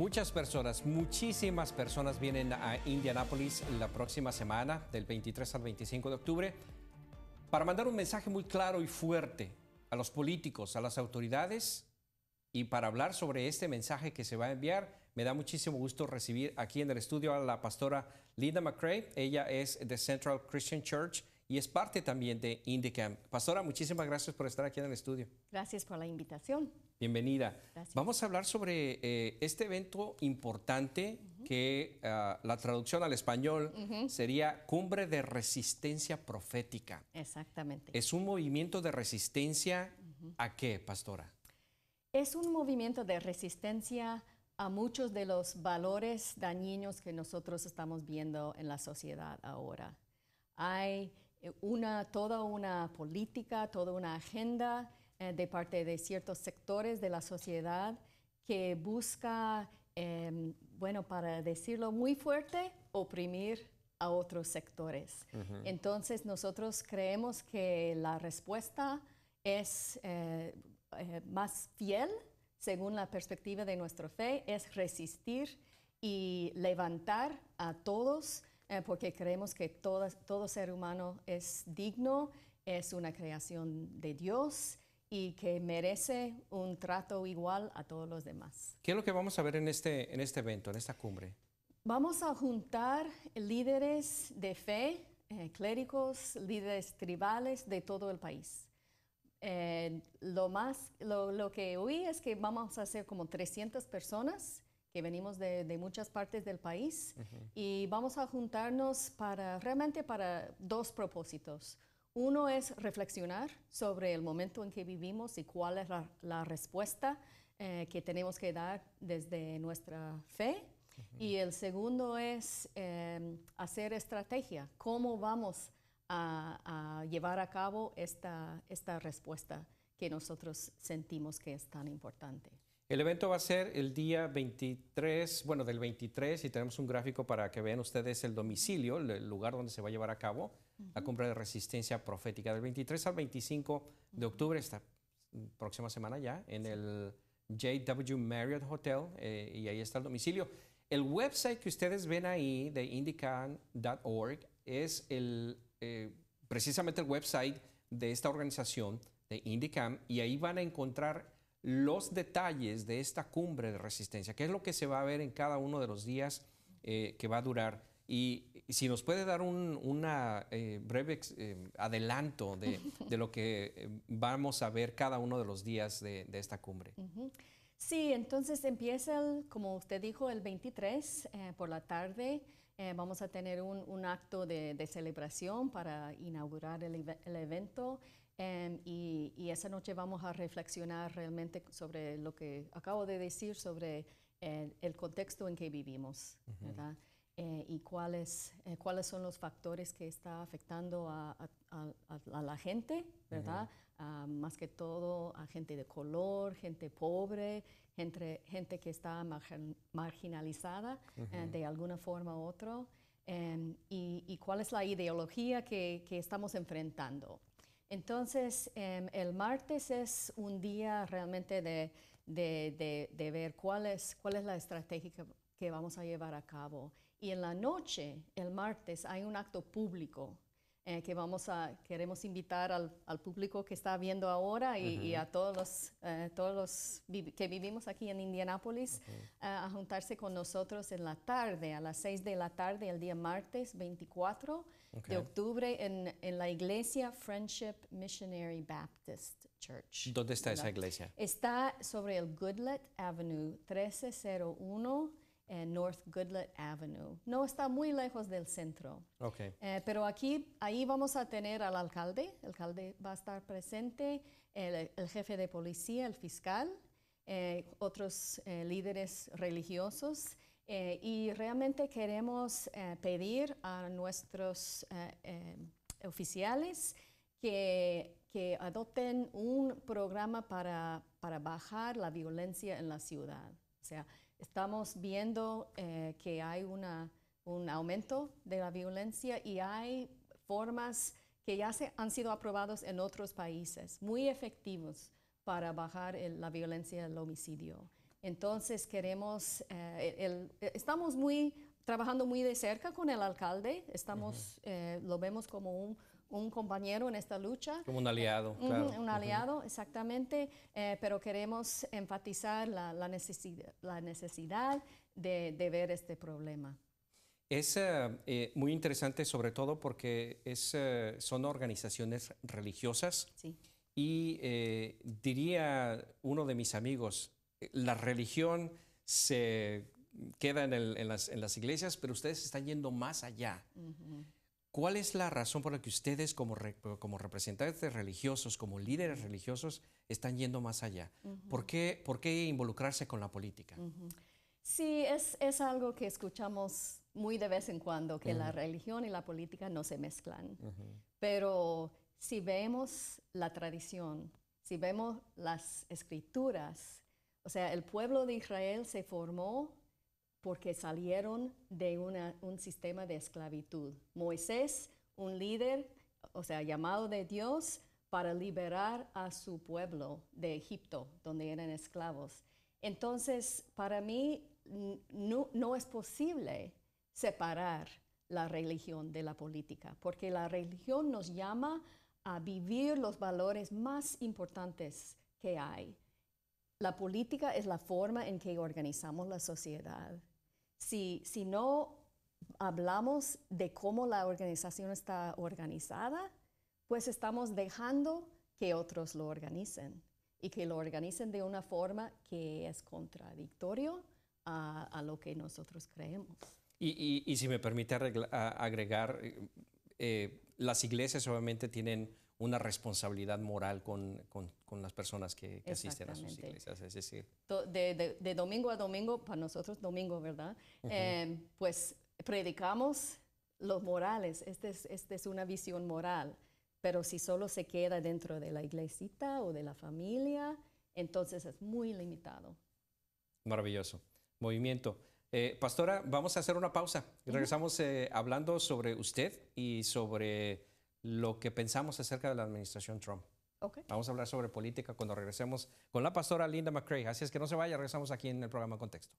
Muchas personas, muchísimas personas vienen a Indianápolis la próxima semana, del 23 al 25 de octubre, para mandar un mensaje muy claro y fuerte a los políticos, a las autoridades y para hablar sobre este mensaje que se va a enviar. Me da muchísimo gusto recibir aquí en el estudio a la pastora Linda McCrae. Ella es de Central Christian Church y es parte también de Indicam. Pastora, muchísimas gracias por estar aquí en el estudio. Gracias por la invitación. Bienvenida. Vamos a hablar sobre eh, este evento importante que ah, la traducción al español sería Cumbre de Resistencia Profética. Exactamente. Es un movimiento de resistencia a qué, pastora? Es un movimiento de resistencia a muchos de los valores dañinos que nosotros estamos viendo en la sociedad ahora. Hay eh, una, toda una política, toda una agenda eh, de parte de ciertos sectores de la sociedad que busca, em, bueno, para decirlo muy fuerte, oprimir a otros sectores. Entonces nosotros creemos que la respuesta es eh, más fiel, según la perspectiva de nuestra fe, es resistir y levantar a todos eh, porque creemos que todo, todo ser humano es digno, es una creación de Dios y que merece un trato igual a todos los demás. ¿Qué es lo que vamos a ver en este, en este evento, en esta cumbre? Vamos a juntar líderes de fe, eh, clérigos, líderes tribales de todo el país. Eh, lo, más, lo, lo, que oí es que vamos a ser como 300 personas que venimos de, muchas partes del país y vamos a juntarnos para realmente para dos propósitos. Uno es reflexionar sobre el momento en que vivimos y cuál es la, respuesta eh, que tenemos que dar desde nuestra fe. Y el segundo es eh, hacer estrategia, cómo vamos a, a, llevar a cabo esta, esta respuesta que nosotros sentimos que es tan importante. El evento va a ser el día 23, bueno, del 23, y tenemos un gráfico para que vean ustedes el domicilio, el lugar donde se va a llevar a cabo la compra de resistencia profética. Del 23 al 25 de octubre, esta próxima semana ya, en el JW Marriott Hotel, eh, y ahí está el domicilio. El website que ustedes ven ahí de indican.org es el, eh, precisamente el website de esta organización, de Indicam, y ahí van a encontrar los detalles de esta cumbre de resistencia, qué es lo que se va a ver en cada uno de los días eh, que va a durar. Y, si nos puede dar un eh, breve eh, adelanto de, lo que vamos a ver cada uno de los días de, esta cumbre. Sí, entonces empieza, como usted dijo, el 23 por la tarde. vamos a tener un, acto de, celebración para inaugurar el evento. Em, y, esa noche vamos a reflexionar realmente sobre lo que acabo de decir, sobre eh, el, contexto en que vivimos, ¿verdad? Eh, y eh, cuáles, son los factores que están afectando a, la gente, ¿verdad? Ah, más que todo a gente de color, gente pobre, gente, que está marginalizada de alguna forma u otra. Em, y, cuál es la ideología que estamos enfrentando. Entonces, em, el martes es un día realmente de, ver cuál es, la estrategia que vamos a llevar a cabo. Y en la noche, el martes, hay un acto público eh, que vamos a, queremos invitar al, al público que está viendo ahora y, a todos los, eh, todos que vivimos aquí en Indianápolis eh, a juntarse con nosotros en la tarde, a las 6 de la tarde, el día martes 24 de octubre, en, en, la iglesia Friendship Missionary Baptist Church. ¿Dónde está esa iglesia? Está sobre el Goodlet Avenue 1301 en eh, North Goodlet Avenue. No está muy lejos del centro. Eh, pero aquí, ahí vamos a tener al alcalde, el alcalde va a estar presente, el, jefe de policía, el fiscal, eh, otros líderes religiosos. y realmente queremos pedir a nuestros oficiales que, adopten un programa para bajar la violencia en la ciudad sea, estamos viendo eh, que hay una, un aumento de la violencia y hay formas que ya se, han sido aprobados en otros países, muy efectivos para bajar la violencia y el homicidio. Entonces queremos, eh, estamos muy trabajando muy de cerca con el alcalde, estamos, eh, lo vemos como un, un compañero en esta lucha. Como un aliado, Un, aliado, exactamente, eh, pero queremos enfatizar la, necesidad, la necesidad de, ver este problema. Es eh, eh, muy interesante sobre todo porque es, son organizaciones religiosas y diría uno de mis amigos, la religión se queda en, las, iglesias, pero ustedes están yendo más allá. ¿Cuál es la razón por la que ustedes como, representantes religiosos, como líderes religiosos, están yendo más allá? ¿Por, qué, ¿Por, qué, involucrarse con la política? Sí, es, algo que escuchamos muy de vez en cuando, que la religión y la política no se mezclan. Pero si vemos la tradición, si vemos las escrituras, o sea, el pueblo de Israel se formó porque salieron de un sistema de esclavitud. Moisés, un líder, o sea, llamado de Dios para liberar a su pueblo de Egipto, donde eran esclavos. Entonces, para mí no es posible separar la religión de la política, porque la religión nos llama a vivir los valores más importantes que hay. La política es la forma en que organizamos la sociedad si, no hablamos de cómo la organización está organizada, pues estamos dejando que otros lo organicen y que lo organicen de una forma que es contradictorio a, lo que nosotros creemos. Y, si me permite agregar, eh, eh, las iglesias obviamente tienen una responsabilidad moral con, con, las personas que, asisten a sus iglesias. Es decir, de, de, domingo a domingo, para nosotros domingo, ¿verdad? Eh, pues predicamos los morales, esta es, este es una visión moral, pero si solo se queda dentro de la iglesita o de la familia, entonces es muy limitado. Maravilloso. Movimiento. Eh, pastora, vamos a hacer una pausa. y Regresamos eh, hablando sobre usted y sobre lo que pensamos acerca de la administración Trump. Vamos a hablar sobre política cuando regresemos con la pastora Linda McCray. Así es que no se vaya, regresamos aquí en el programa Contexto.